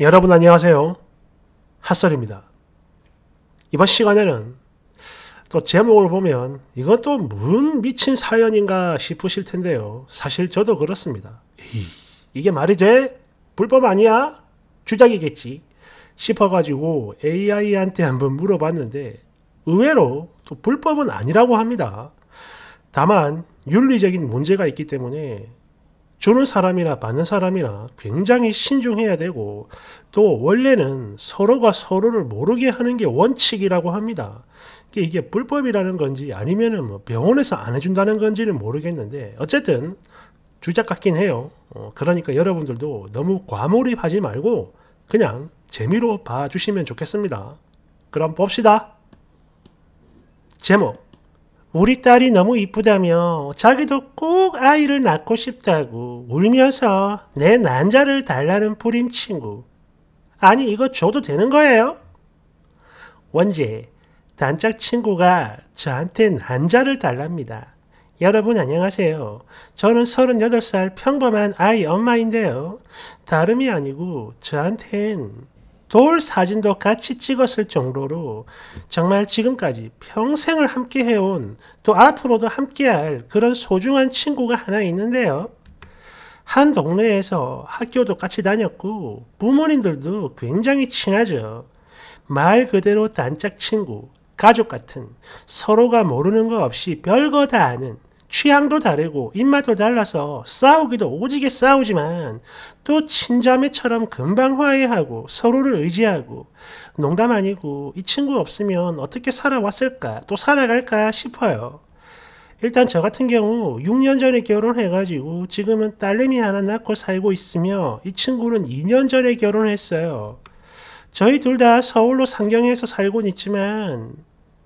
여러분 안녕하세요. 핫설입니다. 이번 시간에는 또 제목을 보면 이것도 무슨 미친 사연인가 싶으실 텐데요. 사실 저도 그렇습니다. 이게 말이 돼? 불법 아니야? 주작이겠지? 싶어가지고 AI한테 한번 물어봤는데 의외로 또 불법은 아니라고 합니다. 다만 윤리적인 문제가 있기 때문에 주는 사람이나 받는 사람이나 굉장히 신중해야 되고 또 원래는 서로가 서로를 모르게 하는 게 원칙이라고 합니다. 이게 불법이라는 건지 아니면뭐 병원에서 안 해준다는 건지는 모르겠는데 어쨌든 주작 같긴 해요. 어, 그러니까 여러분들도 너무 과몰입하지 말고 그냥 재미로 봐주시면 좋겠습니다. 그럼 봅시다. 제목 우리 딸이 너무 이쁘다며 자기도 꼭 아이를 낳고 싶다고 울면서 내 난자를 달라는 부림친구. 아니 이거 줘도 되는 거예요? 원제 단짝 친구가 저한테 난자를 달랍니다. 여러분 안녕하세요. 저는 38살 평범한 아이 엄마인데요. 다름이 아니고 저한텐 돌 사진도 같이 찍었을 정도로 정말 지금까지 평생을 함께 해온 또 앞으로도 함께할 그런 소중한 친구가 하나 있는데요. 한 동네에서 학교도 같이 다녔고 부모님들도 굉장히 친하죠. 말 그대로 단짝 친구, 가족 같은 서로가 모르는 것 없이 별거 다 아는 취향도 다르고 입맛도 달라서 싸우기도 오지게 싸우지만 또 친자매처럼 금방 화해하고 서로를 의지하고 농담 아니고 이 친구 없으면 어떻게 살아왔을까 또 살아갈까 싶어요. 일단 저 같은 경우 6년 전에 결혼해가지고 지금은 딸내미 하나 낳고 살고 있으며 이 친구는 2년 전에 결혼했어요. 저희 둘 다 서울로 상경해서 살곤 있지만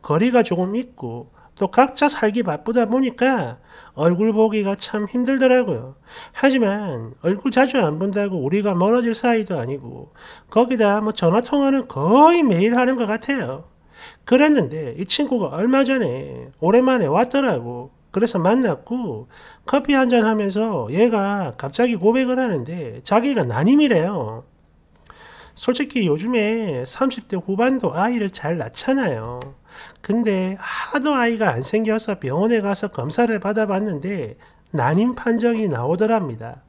거리가 조금 있고 또 각자 살기 바쁘다 보니까 얼굴 보기가 참 힘들더라고요. 하지만 얼굴 자주 안 본다고 우리가 멀어질 사이도 아니고 거기다 뭐 전화 통화는 거의 매일 하는 것 같아요. 그랬는데 이 친구가 얼마 전에 오랜만에 왔더라고. 그래서 만났고 커피 한잔 하면서 얘가 갑자기 고백을 하는데 자기가 난임이래요. 솔직히 요즘에 30대 후반도 아이를 잘 낳잖아요. 근데 하도 아이가 안 생겨서 병원에 가서 검사를 받아봤는데 난임 판정이 나오더랍니다.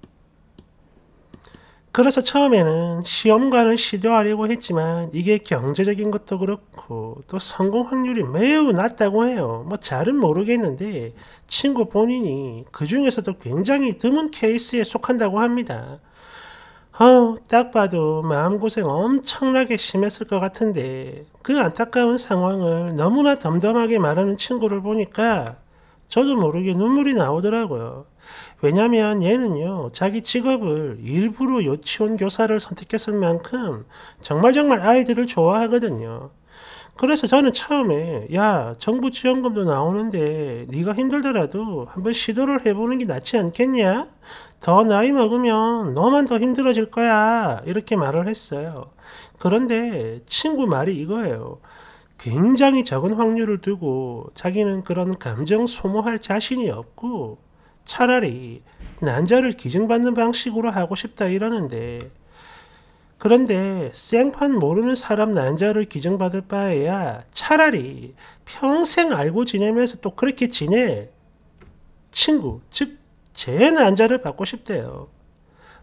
그래서 처음에는 시험관을 시도하려고 했지만 이게 경제적인 것도 그렇고 또 성공 확률이 매우 낮다고 해요. 뭐 잘은 모르겠는데 친구 본인이 그 중에서도 굉장히 드문 케이스에 속한다고 합니다. 어우, 딱 봐도 마음고생 엄청나게 심했을 것 같은데 그 안타까운 상황을 너무나 덤덤하게 말하는 친구를 보니까 저도 모르게 눈물이 나오더라고요. 왜냐면 얘는요, 자기 직업을 일부러 유치원 교사를 선택했을 만큼 정말 정말 아이들을 좋아하거든요. 그래서 저는 처음에 야 정부 지원금도 나오는데 네가 힘들더라도 한번 시도를 해보는 게 낫지 않겠냐? 더 나이 먹으면 너만 더 힘들어질 거야 이렇게 말을 했어요. 그런데 친구 말이 이거예요. 굉장히 적은 확률을 두고 자기는 그런 감정 소모할 자신이 없고 차라리 난자를 기증받는 방식으로 하고 싶다 이러는데 그런데 생판 모르는 사람 난자를 기증받을 바에야 차라리 평생 알고 지내면서 또 그렇게 지낼 친구, 즉 제 난자를 받고 싶대요.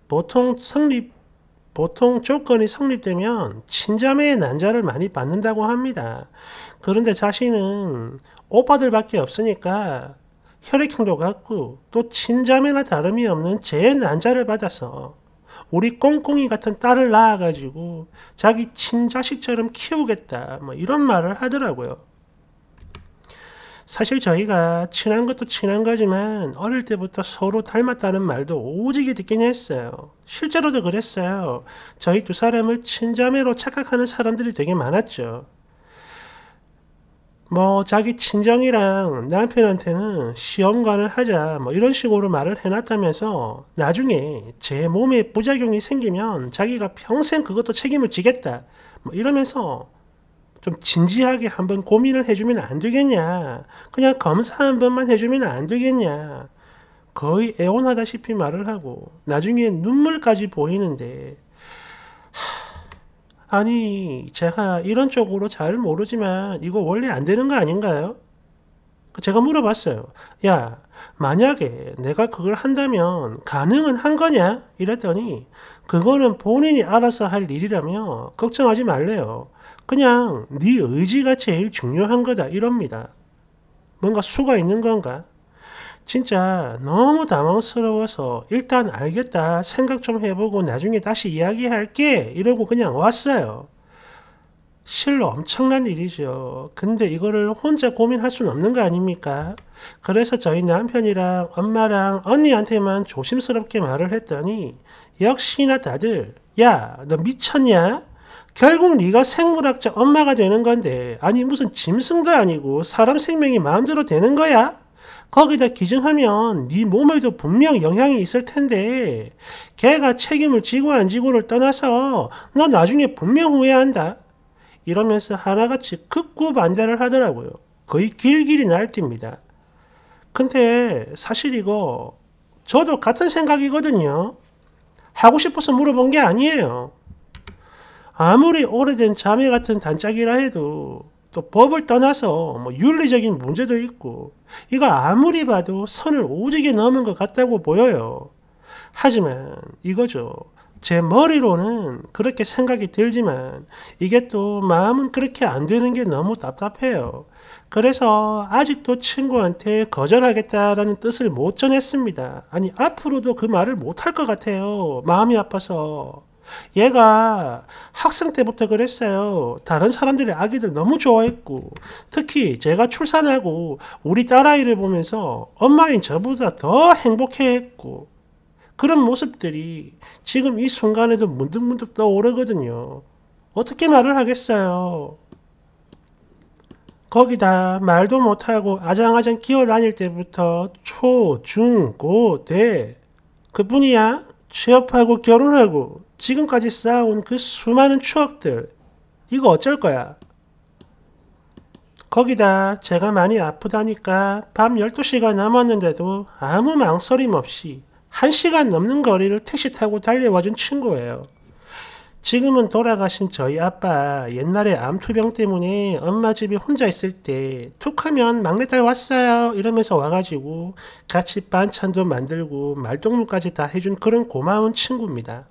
보통 성립 보통 조건이 성립되면 친자매의 난자를 많이 받는다고 합니다. 그런데 자신은 오빠들밖에 없으니까 혈액형도 같고 또 친자매나 다름이 없는 제 난자를 받아서 우리 꽁꽁이 같은 딸을 낳아가지고 자기 친자식처럼 키우겠다. 뭐 이런 말을 하더라고요. 사실 저희가 친한 것도 친한 거지만 어릴 때부터 서로 닮았다는 말도 오지게 듣긴 했어요. 실제로도 그랬어요. 저희 두 사람을 친자매로 착각하는 사람들이 되게 많았죠. 뭐 자기 친정이랑 남편한테는 시험관을 하자 뭐 이런 식으로 말을 해놨다면서 나중에 제 몸에 부작용이 생기면 자기가 평생 그것도 책임을 지겠다 뭐 이러면서 좀 진지하게 한번 고민을 해주면 안 되겠냐 그냥 검사 한 번만 해주면 안 되겠냐 거의 애원하다시피 말을 하고 나중에 눈물까지 보이는데 아니 제가 이런 쪽으로 잘 모르지만 이거 원래 안 되는 거 아닌가요? 그 제가 물어봤어요. 야, 만약에 내가 그걸 한다면 가능은 한 거냐? 이랬더니 그거는 본인이 알아서 할 일이라며 걱정하지 말래요. 그냥 네 의지가 제일 중요한 거다 이럽니다. 뭔가 수가 있는 건가? 진짜 너무 당황스러워서 일단 알겠다 생각 좀 해보고 나중에 다시 이야기할게 이러고 그냥 왔어요. 실로 엄청난 일이죠. 근데 이거를 혼자 고민할 수는 없는 거 아닙니까? 그래서 저희 남편이랑 엄마랑 언니한테만 조심스럽게 말을 했더니 역시나 다들 야 너 미쳤냐? 결국 네가 생물학자 엄마가 되는 건데 아니 무슨 짐승도 아니고 사람 생명이 마음대로 되는 거야? 거기다 기증하면 네 몸에도 분명 영향이 있을 텐데 걔가 책임을 지고 안 지고를 떠나서 너 나중에 분명 후회한다. 이러면서 하나같이 극구 반대를 하더라고요. 거의 길길이 날뜁니다. 근데 사실 이고 저도 같은 생각이거든요. 하고 싶어서 물어본 게 아니에요. 아무리 오래된 자매 같은 단짝이라 해도 또 법을 떠나서 뭐 윤리적인 문제도 있고 이거 아무리 봐도 선을 오지게 넘은 것 같다고 보여요. 하지만 이거죠. 제 머리로는 그렇게 생각이 들지만 이게 또 마음은 그렇게 안 되는 게 너무 답답해요. 그래서 아직도 친구한테 거절하겠다라는 뜻을 못 전했습니다. 아니 앞으로도 그 말을 못 할 것 같아요. 마음이 아파서. 얘가 학생 때부터 그랬어요. 다른 사람들의 아기들 너무 좋아했고 특히 제가 출산하고 우리 딸아이를 보면서 엄마인 저보다 더 행복해했고 그런 모습들이 지금 이 순간에도 문득문득 떠오르거든요. 어떻게 말을 하겠어요. 거기다 말도 못하고 아장아장 끼어다닐 때부터 초, 중, 고, 대 그뿐이야. 취업하고 결혼하고 지금까지 쌓아온 그 수많은 추억들 이거 어쩔 거야? 거기다 제가 많이 아프다니까 밤 12시가 넘었는데도 아무 망설임 없이 1시간 넘는 거리를 택시 타고 달려와준 친구예요. 지금은 돌아가신 저희 아빠 옛날에 암투병 때문에 엄마 집에 혼자 있을 때 툭하면 막내딸 왔어요 이러면서 와가지고 같이 반찬도 만들고 말동무까지 다 해준 그런 고마운 친구입니다.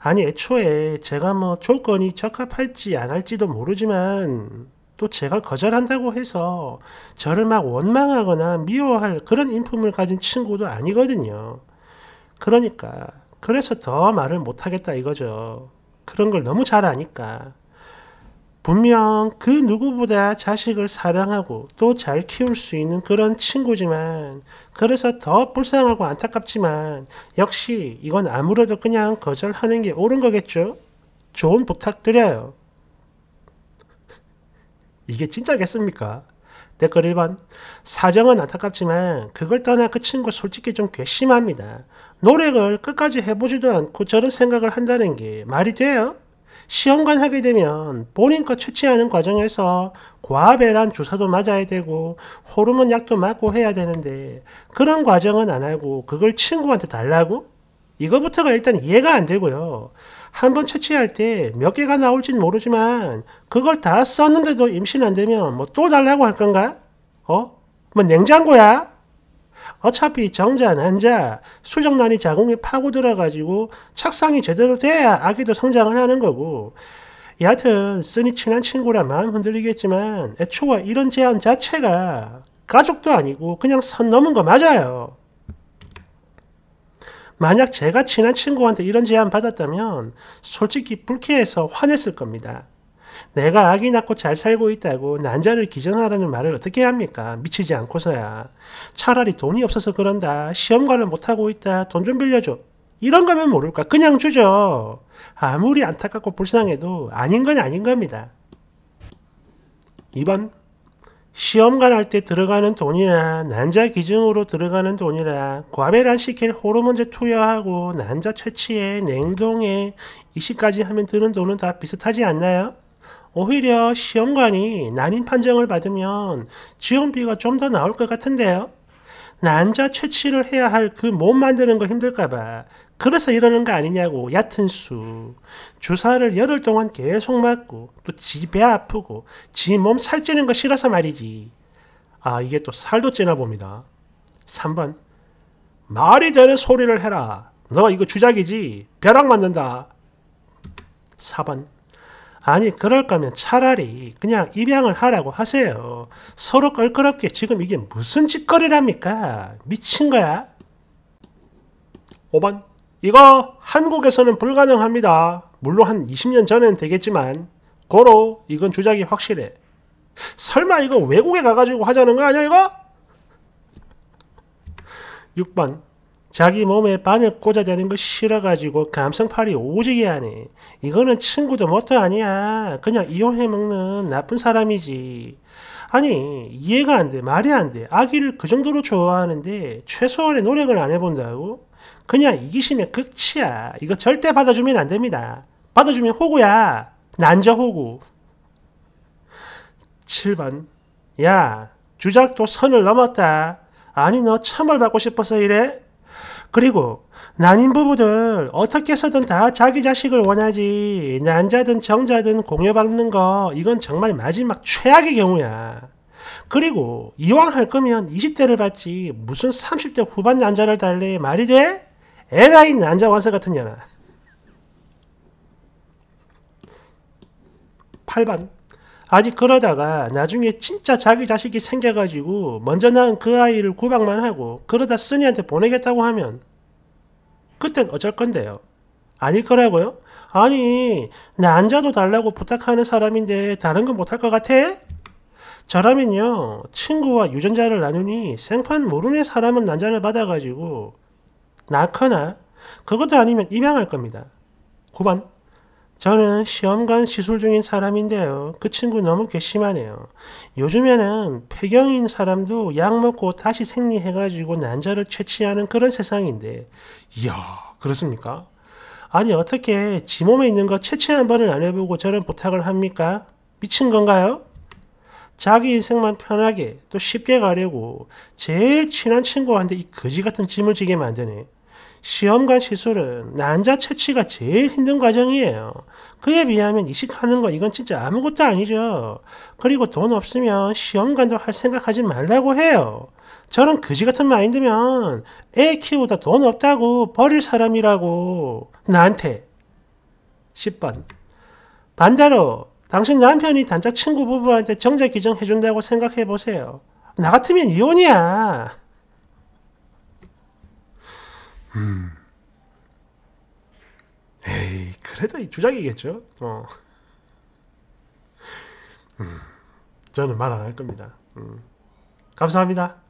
아니 애초에 제가 뭐 조건이 적합할지 안 할지도 모르지만 또 제가 거절한다고 해서 저를 막 원망하거나 미워할 그런 인품을 가진 친구도 아니거든요. 그러니까 그래서 더 말을 못하겠다 이거죠. 그런 걸 너무 잘 아니까. 분명 그 누구보다 자식을 사랑하고 또 잘 키울 수 있는 그런 친구지만 그래서 더 불쌍하고 안타깝지만 역시 이건 아무래도 그냥 거절하는 게 옳은 거겠죠? 좋은 부탁드려요. 이게 진짜겠습니까? 댓글 1번 사정은 안타깝지만 그걸 떠나 그 친구 솔직히 좀 괘씸합니다. 노력을 끝까지 해보지도 않고 저런 생각을 한다는 게 말이 돼요? 시험관 하게 되면 본인껏 채취하는 과정에서 과배란 주사도 맞아야 되고 호르몬 약도 맞고 해야 되는데 그런 과정은 안 하고 그걸 친구한테 달라고? 이거부터가 일단 이해가 안 되고요. 한번 채취할 때 몇 개가 나올진 모르지만 그걸 다 썼는데도 임신 안 되면 뭐 또 달라고 할 건가? 어? 뭐 냉장고야? 어차피 정자, 한자 수정란이 자궁에 파고들어가지고 착상이 제대로 돼야 아기도 성장을 하는 거고 여하튼 쓰니 친한 친구라 마음 흔들리겠지만 애초에 이런 제안 자체가 가족도 아니고 그냥 선 넘은 거 맞아요. 만약 제가 친한 친구한테 이런 제안 받았다면 솔직히 불쾌해서 화냈을 겁니다. 내가 아기 낳고 잘 살고 있다고 난자를 기증하라는 말을 어떻게 합니까? 미치지 않고서야. 차라리 돈이 없어서 그런다. 시험관을 못하고 있다. 돈 좀 빌려줘. 이런 거면 모를까? 그냥 주죠. 아무리 안타깝고 불쌍해도 아닌 건 아닌 겁니다. 2번 시험관 할 때 들어가는 돈이나 난자 기증으로 들어가는 돈이나 과배란 시킬 호르몬제 투여하고 난자 채취에 냉동에 이식까지 하면 드는 돈은 다 비슷하지 않나요? 오히려 시험관이 난임 판정을 받으면 지원비가 좀 더 나올 것 같은데요. 난자 채취를 해야 할 그 몸 만드는 거 힘들까봐 그래서 이러는 거 아니냐고 얕은 수 주사를 열흘 동안 계속 맞고 또 집에 아프고 지 몸 살찌는 거 싫어서 말이지 아 이게 또 살도 찌나 봅니다 3번 말이 되는 소리를 해라 너 이거 주작이지 벼락 맞는다 4번 아니 그럴 거면 차라리 그냥 입양을 하라고 하세요. 서로 껄끄럽게 지금 이게 무슨 짓거리랍니까? 미친 거야? 5번 이거 한국에서는 불가능합니다. 물론 한 20년 전엔 되겠지만 고로 이건 조작이 확실해. 설마 이거 외국에 가가지고 하자는 거 아니야 이거? 6번 자기 몸에 바늘 꽂아대는 거 싫어가지고 감성팔이 오지게 하네. 이거는 친구도 못도 아니야. 그냥 이용해 먹는 나쁜 사람이지. 아니 이해가 안 돼. 말이 안 돼. 아기를 그 정도로 좋아하는데 최소한의 노력을 안 해본다고? 그냥 이기심의 극치야. 이거 절대 받아주면 안 됩니다. 받아주면 호구야. 난자 호구. 7번 야 주작도 선을 넘었다. 아니 너 참벌받고 싶어서 이래? 그리고 난임 부부들 어떻게 해서든 다 자기 자식을 원하지 난자든 정자든 공여받는 거 이건 정말 마지막 최악의 경우야. 그리고 이왕 할 거면 20대를 받지 무슨 30대 후반 난자를 달래 말이 돼? 에라이 난자 완사 같은 년아. 8반 아니 그러다가 나중에 진짜 자기 자식이 생겨가지고 먼저 낳은 그 아이를 구박만 하고 그러다 쓰니한테 보내겠다고 하면 그땐 어쩔 건데요? 아닐 거라고요? 아니 난자도 달라고 부탁하는 사람인데 다른 건 못할 것 같아? 저라면요 친구와 유전자를 나누니 생판 모르는 사람은 난자를 받아가지고 낳거나 그것도 아니면 입양할 겁니다. 9번 저는 시험관 시술 중인 사람인데요. 그 친구 너무 괘씸하네요. 요즘에는 폐경인 사람도 약 먹고 다시 생리해가지고 난자를 채취하는 그런 세상인데, 이야, 그렇습니까? 아니, 어떻게 지 몸에 있는 거 채취 한 번을 안 해보고 저런 부탁을 합니까? 미친 건가요? 자기 인생만 편하게 또 쉽게 가려고 제일 친한 친구한테 이 거지 같은 짐을 지게 만드네. 시험관 시술은 난자 채취가 제일 힘든 과정이에요. 그에 비하면 이식하는 건 이건 진짜 아무것도 아니죠. 그리고 돈 없으면 시험관도 할 생각하지 말라고 해요. 저런 그지 같은 마인드면 애 키우다 돈 없다고 버릴 사람이라고 나한테 10번 반대로 당신 남편이 단짝 친구 부부한테 정자 기정해준다고 생각해보세요. 나 같으면 이혼이야. 음. 에이, 그래도 이 주작이겠죠. 어. 음. 저는 말 안 할 겁니다. 음. 감사합니다.